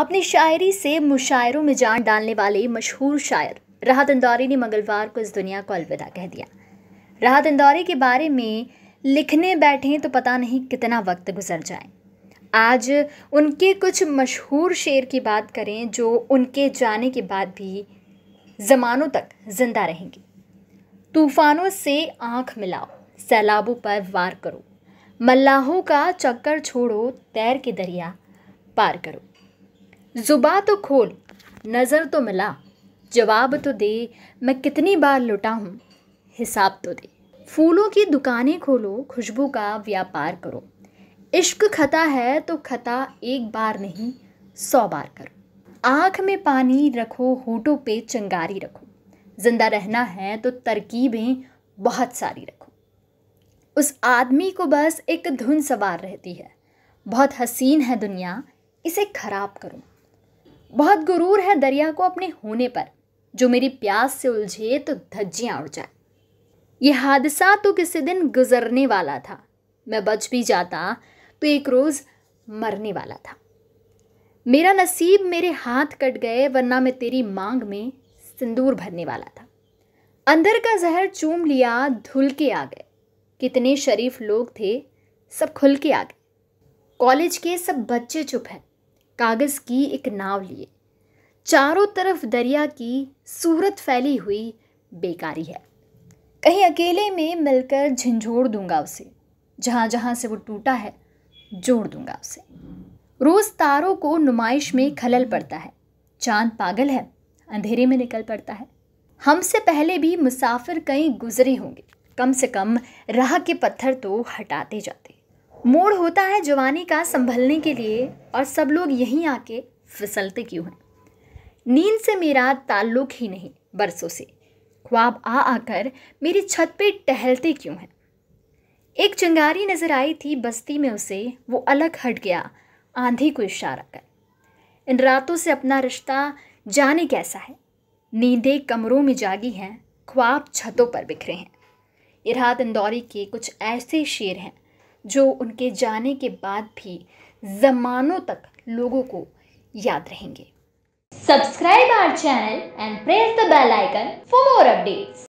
अपनी शायरी से मुशायरों में जान डालने वाले मशहूर शायर राहत इंदौरी ने मंगलवार को इस दुनिया को अलविदा कह दिया राहत इंदौरी के बारे में लिखने बैठें तो पता नहीं कितना वक्त गुजर जाए आज उनके कुछ मशहूर शेर की बात करें जो उनके जाने के बाद भी जमानों तक जिंदा रहेंगे तूफानों से आंख मिलाओ सैलाबों पर वार करो मल्लाहों का चक्कर छोड़ो तैर के दरिया पार करो ज़ुबा तो खोल नज़र तो मिला जवाब तो दे मैं कितनी बार लुटा हूँ हिसाब तो दे फूलों की दुकानें खोलो खुशबू का व्यापार करो इश्क खता है तो खता एक बार नहीं सौ बार करो आँख में पानी रखो होठों पे चंगारी रखो ज़िंदा रहना है तो तरकीबें बहुत सारी रखो उस आदमी को बस एक धुन सवार रहती है बहुत हसीन है दुनिया इसे ख़राब करो बहुत गुरूर है दरिया को अपने होने पर जो मेरी प्यास से उलझे तो धज्जियाँ उड़ जाए ये हादसा तो किसी दिन गुजरने वाला था मैं बच भी जाता तो एक रोज़ मरने वाला था मेरा नसीब मेरे हाथ कट गए वरना मैं तेरी मांग में सिंदूर भरने वाला था अंदर का जहर चूम लिया धुल के आ गए कितने शरीफ लोग थे सब खुल के आ गए कॉलेज के सब बच्चे चुप हैं कागज़ की एक नाव लिए चारों तरफ दरिया की सूरत फैली हुई बेकारी है कहीं अकेले में मिलकर झंझोड़ दूंगा उसे जहाँ जहाँ से वो टूटा है जोड़ दूंगा उसे रोज़ तारों को नुमाइश में खलल पड़ता है चांद पागल है अंधेरे में निकल पड़ता है हमसे पहले भी मुसाफिर कहीं गुजरे होंगे कम से कम राह के पत्थर तो हटाते जाते मोड़ होता है जवानी का संभलने के लिए और सब लोग यहीं आके फिसलते क्यों हैं नींद से मेरा ताल्लुक ही नहीं बरसों से ख्वाब आ आकर मेरी छत पे टहलते क्यों हैं एक चिंगारी नज़र आई थी बस्ती में उसे वो अलग हट गया आंधी को इशारा कर इन रातों से अपना रिश्ता जाने कैसा है नींदें कमरों में जागी हैं ख्वाब छतों पर बिखरे हैं इरहाद इंदौरी के कुछ ऐसे शेर हैं जो उनके जाने के बाद भी जमानों तक लोगों को याद रहेंगे subscribe our channel and press the bell icon for more updates